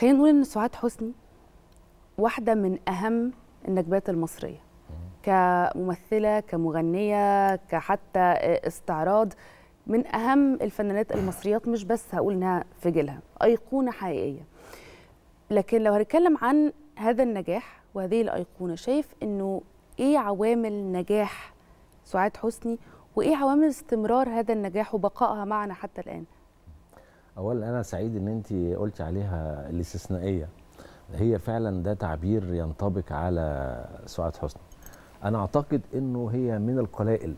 خلينا نقول ان سعاد حسني واحده من اهم النجبات المصريه كممثله كمغنيه كحتى استعراض من اهم الفنانات المصريات مش بس هقول انها في جيلها ايقونه حقيقيه لكن لو هنتكلم عن هذا النجاح وهذه الايقونه شايف انه ايه عوامل نجاح سعاد حسني وايه عوامل استمرار هذا النجاح وبقائها معنا حتى الان اولا انا سعيد ان انت قلتي عليها الاستثنائيه هي فعلا ده تعبير ينطبق على سعاد حسني انا اعتقد انه هي من القلائل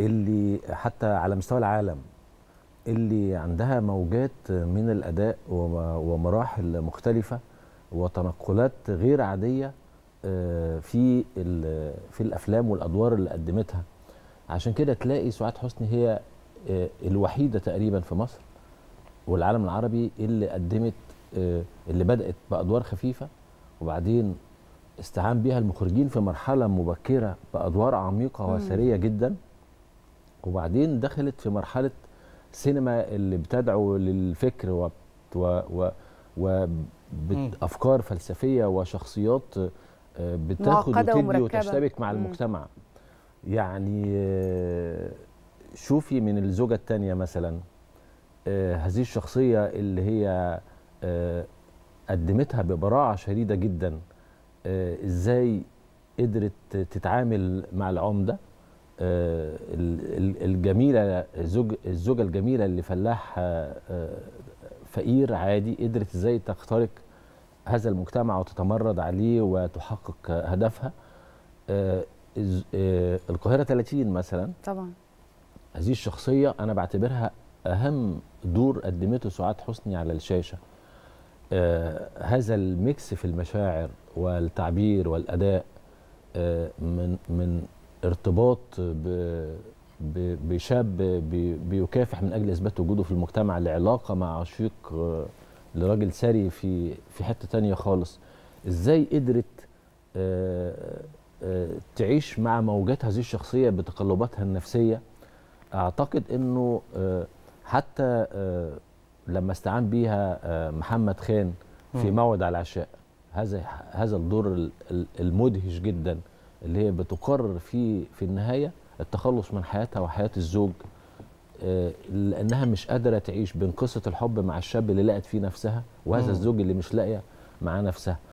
اللي حتى على مستوى العالم اللي عندها موجات من الاداء ومراحل مختلفه وتنقلات غير عاديه آه، في في الافلام والادوار اللي قدمتها عشان كده تلاقي سعاد حسني هي آه، الوحيده تقريبا في مصر والعالم العربي اللي قدمت آه، اللي بدات بادوار خفيفه وبعدين استعان بها المخرجين في مرحله مبكره بادوار عميقه وثريه جدا وبعدين دخلت في مرحله سينما اللي بتدعو للفكر و, و... و... وافكار فلسفيه وشخصيات آه، بتاخد وتدي وتشتبك مع المجتمع يعني آه، شوفي من الزوجه الثانيه مثلا آه، هذه الشخصيه اللي هي آه، قدمتها ببراعه شديده جدا آه، ازاي قدرت تتعامل مع العمده الجميله الزوج الزوجه الجميله اللي فلاح فقير عادي قدرت ازاي تخترق هذا المجتمع وتتمرد عليه وتحقق هدفها القاهره 30 مثلا طبعا هذه الشخصيه انا بعتبرها اهم دور قدمته سعاد حسني على الشاشه آه هذا الميكس في المشاعر والتعبير والاداء آه من من ارتباط ب بشاب بيكافح من اجل اثبات وجوده في المجتمع لعلاقه مع عشيق آه، لراجل ثري في في حته تانية خالص ازاي قدرت آه، آه، تعيش مع موجات هذه الشخصيه بتقلباتها النفسيه اعتقد انه حتى آه، لما استعان بيها آه، محمد خان في موعد على العشاء هذا هذا الدور المدهش جدا اللي هي بتقرر في في النهايه التخلص من حياتها وحياه الزوج آه، لانها مش قادره تعيش بين قصه الحب مع الشاب اللي لقت فيه نفسها وهذا الزوج اللي مش لاقيه مع نفسها